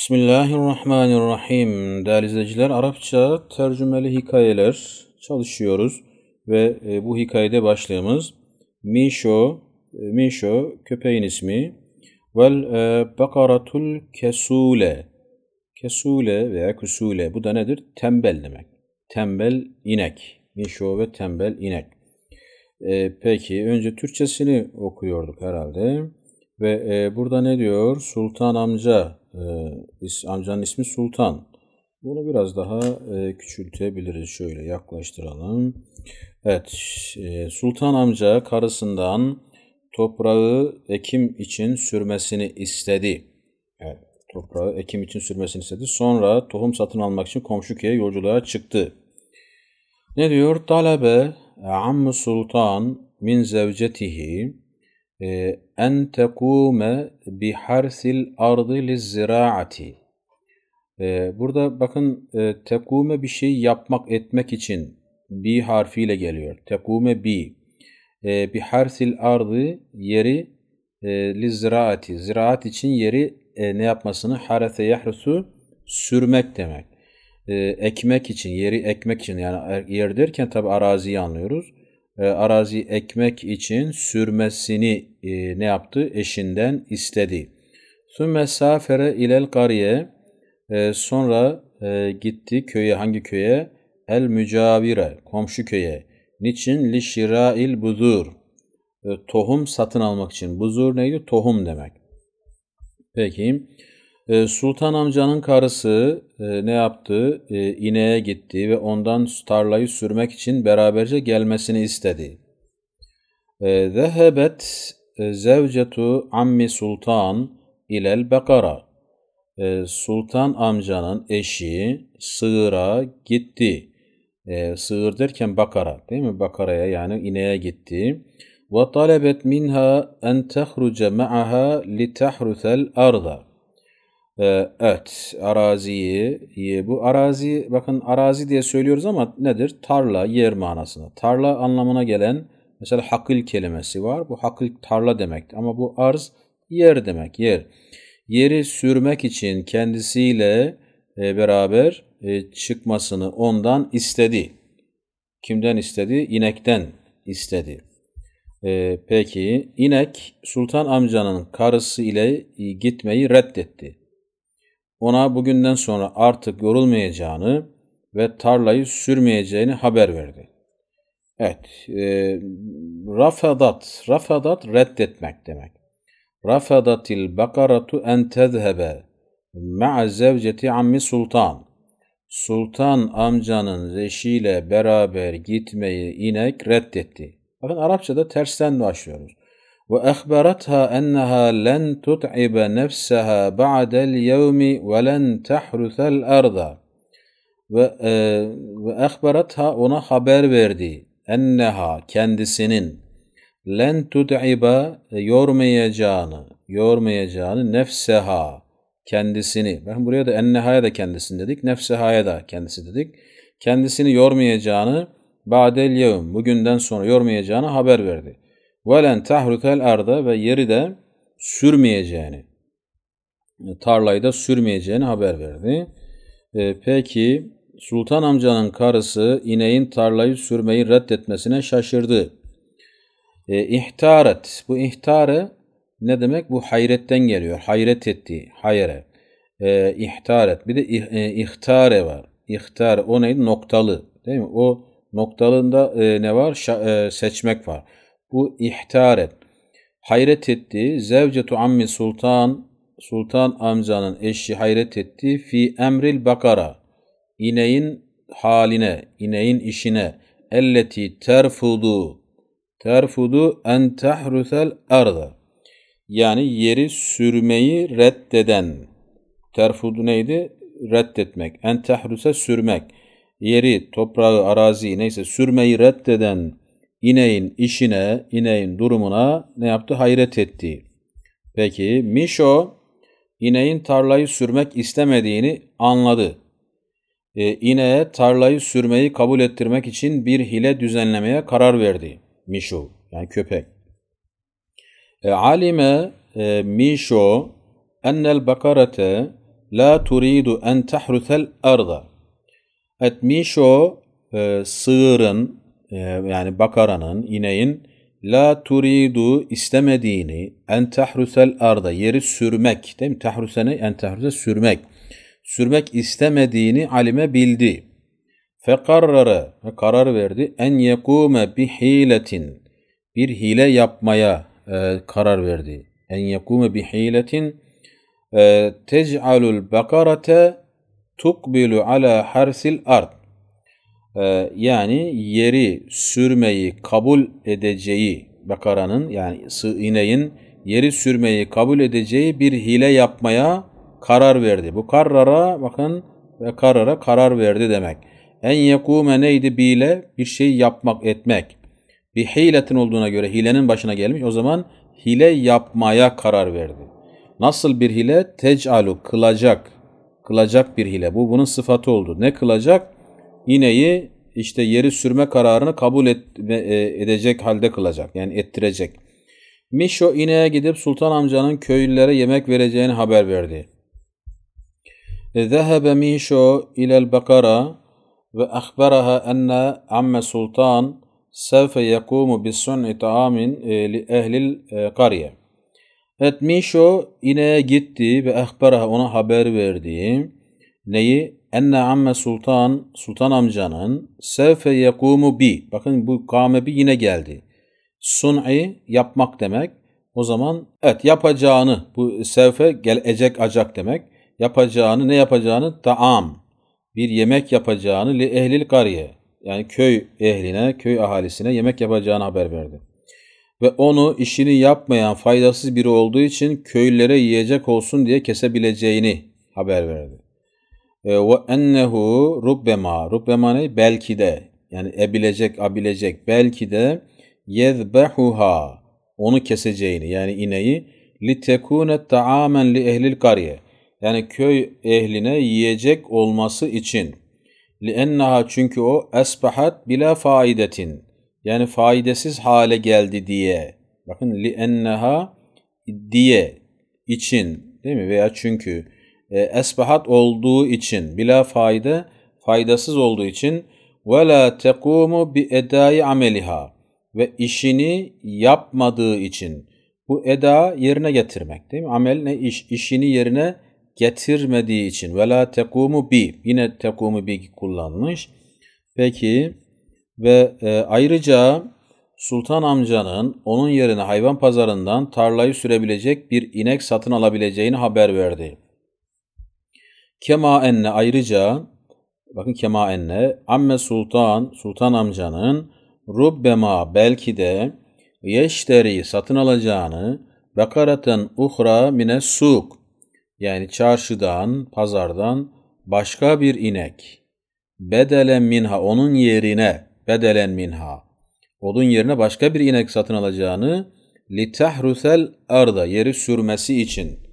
Bismillahirrahmanirrahim. Değerli izleyiciler, Arapça tercümeli hikayeler çalışıyoruz ve e, bu hikayede başlığımız Mişo, e, Mişo köpeğin ismi vel e, bakaratul kesule. Kesule veya kusule bu da nedir? Tembel demek. Tembel inek. Mişo ve tembel inek. peki önce Türkçesini okuyorduk herhalde. Ve e, burada ne diyor? Sultan amca, e, is, amcanın ismi Sultan. Bunu biraz daha e, küçültebiliriz. Şöyle yaklaştıralım. Evet, e, Sultan amca karısından toprağı ekim için sürmesini istedi. Evet, toprağı ekim için sürmesini istedi. Sonra tohum satın almak için komşu köye yolculuğa çıktı. Ne diyor? Talebe e, ammu sultan min zevcetihi e, en tekume bi harsil ardı lizziraati. Ee, burada bakın e, tekume bir şey yapmak etmek için bi harfiyle geliyor. Tekume bi. E, bi harsil ardı yeri e, lizziraati. Ziraat için yeri e, ne yapmasını? Harese yahrusu sürmek demek. Ee, ekmek için, yeri ekmek için yani er, yer derken tabi araziyi anlıyoruz e, arazi ekmek için sürmesini e, ne yaptı? Eşinden istedi. Sümme safere ilel kariye e, sonra e, gitti köye hangi köye? El mücavire komşu köye. Niçin? Li şirail buzur. E, tohum satın almak için. Buzur neydi? Tohum demek. Peki. Ee, sultan amcanın karısı e, ne yaptı? Ee, ineğe gitti ve ondan tarlayı sürmek için beraberce gelmesini istedi. Ee, Zehebet zevcetu ammi sultan ilel bekara. Sultan amcanın eşi sığıra gitti. Sığır derken bakara değil mi? Bakaraya yani ineğe gitti. Ve talebet minha en tehruce ma'aha li tehrusel arda ee, evet, araziyi bu arazi bakın arazi diye söylüyoruz ama nedir? Tarla, yer manasında. Tarla anlamına gelen mesela hakil kelimesi var. Bu hakil tarla demek ama bu arz yer demek, yer. Yeri sürmek için kendisiyle e, beraber e, çıkmasını ondan istedi. Kimden istedi? İnekten istedi. E, peki inek Sultan amcanın karısı ile gitmeyi reddetti ona bugünden sonra artık yorulmayacağını ve tarlayı sürmeyeceğini haber verdi. Evet, e, rafadat, rafadat reddetmek demek. Rafadatil bakaratu en tezhebe ma'a zevceti ammi sultan. Sultan amcanın zeşiyle beraber gitmeyi inek reddetti. Bakın Arapçada tersten başlıyoruz. وأخبرتها أنها لن تتعب نفسها بعد اليوم ولن تحرث الأرض ve, e, ve ona haber verdi. Enneha kendisinin len tud'iba e, yormayacağını, yormayacağını nefseha kendisini. Bakın buraya da enneha'ya da kendisini dedik, nefseha'ya da kendisi dedik. Kendisini yormayacağını ba'del yevm bugünden sonra yormayacağını haber verdi. Velen tahrukel arda ve yeri de sürmeyeceğini, tarlayı da sürmeyeceğini haber verdi. E, peki Sultan amcanın karısı ineğin tarlayı sürmeyi reddetmesine şaşırdı. E, ihtaret, bu ihtarı ne demek? Bu hayretten geliyor. Hayret etti, hayre. E, ihtaret, bir de e, ihtare var. İhtar, o neydi? Noktalı. Değil mi? O noktalında e, ne var? Şa, e, seçmek var. Bu ihtaret. Hayret etti. Zevcetu ammi sultan sultan amcanın eşi hayret etti. Fi emril bakara. İneğin haline, ineğin işine. Elleti terfudu. Terfudu en tehrusel arda. Yani yeri sürmeyi reddeden. Terfudu neydi? Reddetmek. En tehruse sürmek. Yeri, toprağı, arazi neyse sürmeyi reddeden ineğin işine, ineğin durumuna ne yaptı? Hayret etti. Peki Mişo ineğin tarlayı sürmek istemediğini anladı. E, ineğe tarlayı sürmeyi kabul ettirmek için bir hile düzenlemeye karar verdi Mişo yani köpek. E, alime e, Mişo ennel bakarete la turidu en tahrusel arda. Et Mişo e, sığırın ee, yani bakaranın, ineğin la turidu istemediğini en tahrusel arda yeri sürmek değil mi? Tahrusene en tahruse sürmek. Sürmek istemediğini alime bildi. Fekarrara karar verdi en yekume bi hiletin bir hile yapmaya e, karar verdi. En yekume bi hiletin e, tec'alul bakarate tukbilu ala harsil ard ee, yani yeri sürmeyi kabul edeceği bakaranın yani ineğin yeri sürmeyi kabul edeceği bir hile yapmaya karar verdi. Bu karara bakın ve karara karar verdi demek. En yekume neydi bile bir şey yapmak etmek. Bir hiletin olduğuna göre hilenin başına gelmiş o zaman hile yapmaya karar verdi. Nasıl bir hile? Tecalu kılacak. Kılacak bir hile. Bu bunun sıfatı oldu. Ne kılacak? Yineyi işte yeri sürme kararını kabul et, e, edecek halde kılacak. Yani ettirecek. Mişo ineğe gidip sultan amcanın köylülere yemek vereceğini haber verdi. Zehebe Mişo ilel bakara ve ahbaraha enne amme sultan sevfe yekumu bis sun'i taamin e, li ehlil kariye. E, evet Mişo ineğe gitti ve ahbaraha ona haber verdi. Neyi? enne amme sultan, sultan amcanın sevfe yekumu bi. Bakın bu kame bi yine geldi. Sun'i yapmak demek. O zaman evet yapacağını bu sevfe gelecek acak demek. Yapacağını ne yapacağını taam. Bir yemek yapacağını li ehlil kariye. Yani köy ehline, köy ahalisine yemek yapacağını haber verdi. Ve onu işini yapmayan faydasız biri olduğu için köylere yiyecek olsun diye kesebileceğini haber verdi. Ee, ve ennehu rubbema rubbema ne belki de yani ebilecek abilecek belki de yezbehuha onu keseceğini yani ineği li tekune taamen li ehlil kariye yani köy ehline yiyecek olması için li enneha çünkü o esbahat bila faidetin yani faydasız hale geldi diye bakın li enneha diye için değil mi veya çünkü e, esbahat olduğu için, bila fayda, faydasız olduğu için ve la tekumu bi edai ameliha ve işini yapmadığı için bu eda yerine getirmek değil mi? Amel ne iş işini yerine getirmediği için ve la tekumu bi yine tekumu bi kullanmış. Peki ve e, ayrıca Sultan amcanın onun yerine hayvan pazarından tarlayı sürebilecek bir inek satın alabileceğini haber verdi. Kema enne ayrıca bakın kema enne amme sultan sultan amcanın rubbema belki de yeşteri satın alacağını bekaraten uhra mine suk yani çarşıdan pazardan başka bir inek bedelen minha onun yerine bedelen minha odun yerine başka bir inek satın alacağını litahrusel arda yeri sürmesi için.''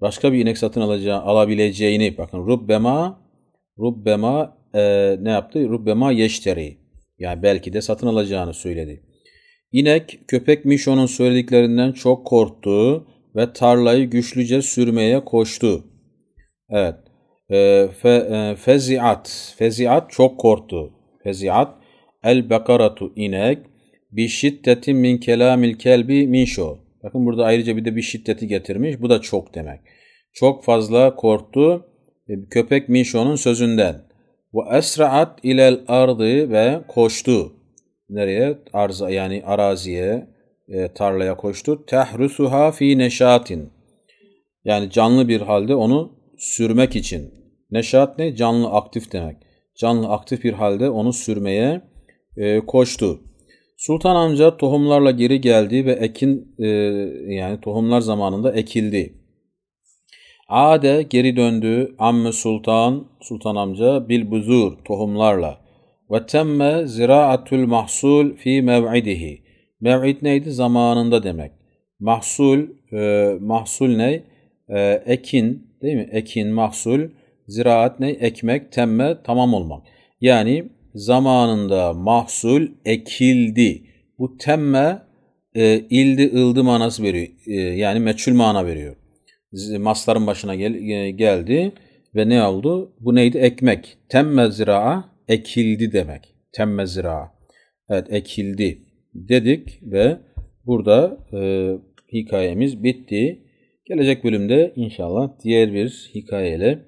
başka bir inek satın alacağı, alabileceğini bakın rubbema rubbema e, ne yaptı? Rubbema yeşteri. Yani belki de satın alacağını söyledi. İnek köpek Mişo'nun söylediklerinden çok korktu ve tarlayı güçlüce sürmeye koştu. Evet. E, fe, e, feziat. Feziat çok korktu. Feziat. El bekaratu inek. bir şiddetin min kelamil kelbi minşo. Bakın burada ayrıca bir de bir şiddeti getirmiş. Bu da çok demek. Çok fazla korktu e, köpek Mişo'nun sözünden. Ve esra'at ilel ardı ve koştu. Nereye? Arza yani araziye, e, tarlaya koştu. Tehrusuha fi neşatin. Yani canlı bir halde onu sürmek için. Neşat ne? Canlı aktif demek. Canlı aktif bir halde onu sürmeye e, koştu. Sultan amca tohumlarla geri geldi ve ekin e, yani tohumlar zamanında ekildi. Ade geri döndü. Amme Sultan, Sultan amca bil buzur tohumlarla. Ve temme ziraatül mahsul fi mev'idihi. Mev'id neydi? Zamanında demek. Mahsul, e, mahsul ne? E, ekin değil mi? Ekin, mahsul. Ziraat ne? Ekmek, temme, tamam olmak. Yani zamanında mahsul ekildi. Bu temme e, ildi ıldı manası veriyor. E, yani meçhul mana veriyor. Masların başına gel, e, geldi ve ne oldu? Bu neydi? Ekmek. Temme ziraa ekildi demek. Temme ziraa. Evet ekildi dedik ve burada e, hikayemiz bitti. Gelecek bölümde inşallah diğer bir hikayeyle